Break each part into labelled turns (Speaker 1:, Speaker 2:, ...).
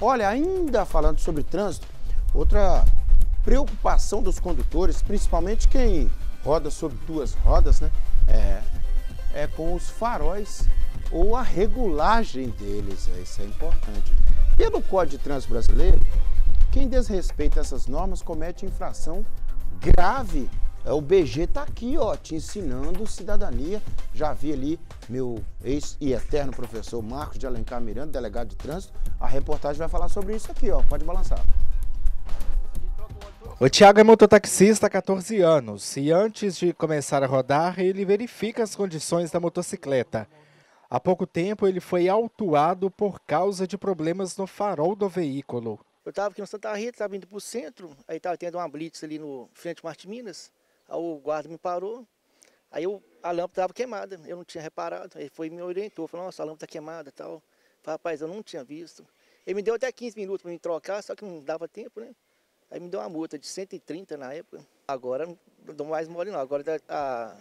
Speaker 1: Olha, ainda falando sobre trânsito, outra preocupação dos condutores, principalmente quem roda sobre duas rodas, né? É, é com os faróis ou a regulagem deles, é, isso é importante. Pelo Código de Trânsito Brasileiro, quem desrespeita essas normas comete infração grave é, o BG está aqui, ó, te ensinando cidadania. Já vi ali meu ex e eterno professor Marcos de Alencar Miranda, delegado de trânsito. A reportagem vai falar sobre isso aqui, ó. Pode balançar.
Speaker 2: O Tiago é mototaxista há 14 anos e antes de começar a rodar, ele verifica as condições da motocicleta. Há pouco tempo, ele foi autuado por causa de problemas no farol do veículo. Eu estava aqui no Santa Rita, estava indo para o centro, aí estava tendo uma blitz ali no frente Marte Minas o guarda me parou, aí eu, a lâmpada estava queimada, eu não tinha reparado. Ele foi me orientou, falou, nossa, a lâmpada está queimada e tal. falei, rapaz, eu não tinha visto. Ele me deu até 15 minutos para me trocar, só que não dava tempo, né? Aí me deu uma multa de 130 na época. Agora não dou mais mole não, agora a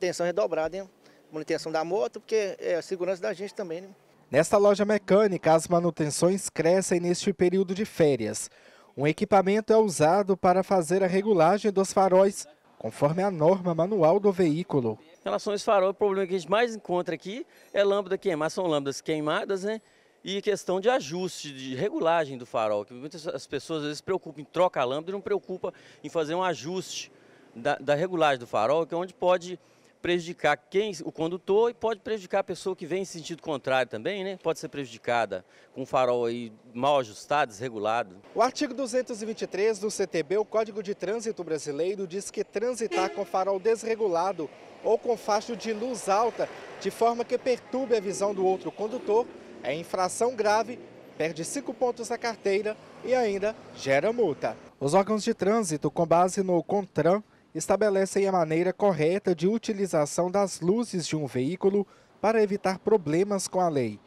Speaker 2: tensão é dobrada, né? Manutenção da moto, porque é a segurança da gente também, né? Nesta loja mecânica, as manutenções crescem neste período de férias. Um equipamento é usado para fazer a regulagem dos faróis conforme a norma manual do veículo.
Speaker 3: Em relação aos farol, o problema que a gente mais encontra aqui é lâmpada queimada, são lâmpadas queimadas, né? E questão de ajuste, de regulagem do farol, que muitas as pessoas às vezes se preocupam em trocar a lâmpada e não preocupam em fazer um ajuste da, da regulagem do farol, que é onde pode prejudicar quem o condutor e pode prejudicar a pessoa que vem em sentido contrário também, né? Pode ser prejudicada com o farol aí mal ajustado, desregulado.
Speaker 2: O artigo 223 do CTB, o Código de Trânsito Brasileiro, diz que transitar com farol desregulado ou com faixa de luz alta, de forma que perturbe a visão do outro condutor, é infração grave, perde cinco pontos na carteira e ainda gera multa. Os órgãos de trânsito, com base no CONTRAN, estabelecem a maneira correta de utilização das luzes de um veículo para evitar problemas com a lei.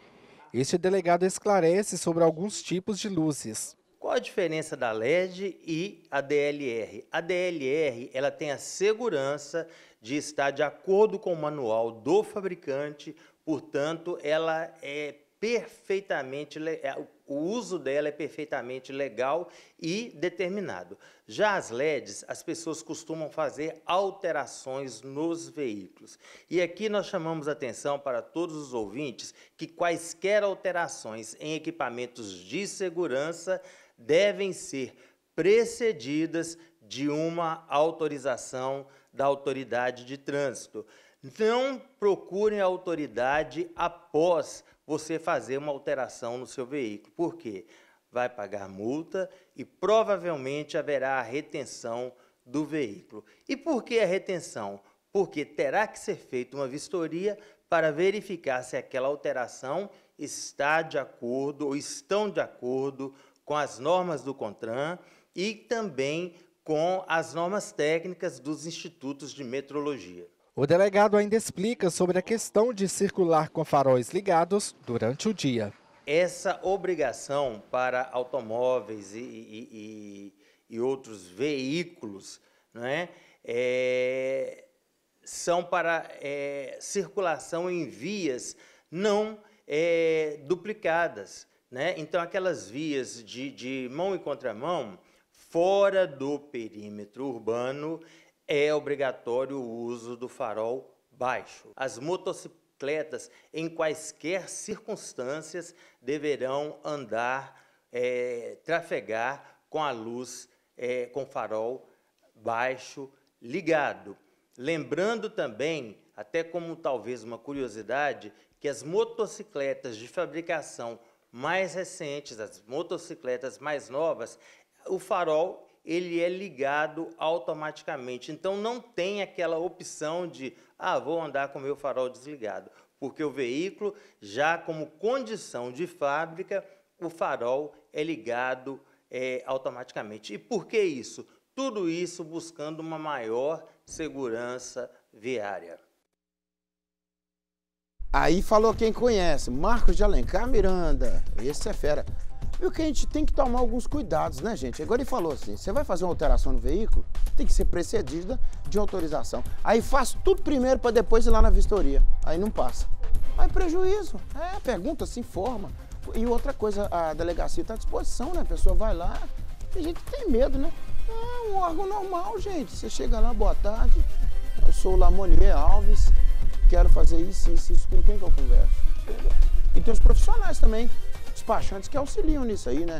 Speaker 2: Este delegado esclarece sobre alguns tipos de luzes.
Speaker 3: Qual a diferença da LED e a DLR? A DLR ela tem a segurança de estar de acordo com o manual do fabricante, portanto, ela é perfeitamente é, o uso dela é perfeitamente legal e determinado. Já as LEDs, as pessoas costumam fazer alterações nos veículos. E aqui nós chamamos atenção para todos os ouvintes que quaisquer alterações em equipamentos de segurança devem ser precedidas de uma autorização da autoridade de trânsito. Não procurem a autoridade após você fazer uma alteração no seu veículo. Por quê? Vai pagar multa e provavelmente haverá a retenção do veículo. E por que a retenção? Porque terá que ser feita uma vistoria para verificar se aquela alteração está de acordo ou estão de acordo com as normas do CONTRAN e também com as normas técnicas dos institutos de metrologia.
Speaker 2: O delegado ainda explica sobre a questão de circular com faróis ligados durante o dia.
Speaker 3: Essa obrigação para automóveis e, e, e, e outros veículos né, é, são para é, circulação em vias não é, duplicadas. Né? Então, aquelas vias de, de mão e contramão, fora do perímetro urbano, é obrigatório o uso do farol baixo. As motocicletas, em quaisquer circunstâncias, deverão andar, é, trafegar com a luz, é, com farol baixo ligado. Lembrando também, até como talvez uma curiosidade, que as motocicletas de fabricação mais recentes, as motocicletas mais novas, o farol ele é ligado automaticamente. Então não tem aquela opção de ah, vou andar com o meu farol desligado, porque o veículo já como condição de fábrica, o farol é ligado é, automaticamente. E por que isso? Tudo isso buscando uma maior segurança viária.
Speaker 1: Aí falou quem conhece, Marcos de Alencar Miranda. Esse é fera. E o que a gente tem que tomar alguns cuidados, né, gente? Agora ele falou assim: você vai fazer uma alteração no veículo, tem que ser precedida de autorização. Aí faz tudo primeiro para depois ir lá na vistoria. Aí não passa. Aí prejuízo. É, pergunta, se informa. E outra coisa, a delegacia está à disposição, né? A pessoa vai lá. Tem gente que tem medo, né? É um órgão normal, gente. Você chega lá, boa tarde. Eu sou o Lamonier Alves. Quero fazer isso, isso, isso. Com quem que eu converso? E tem os profissionais também despachantes que auxiliam nisso aí, né?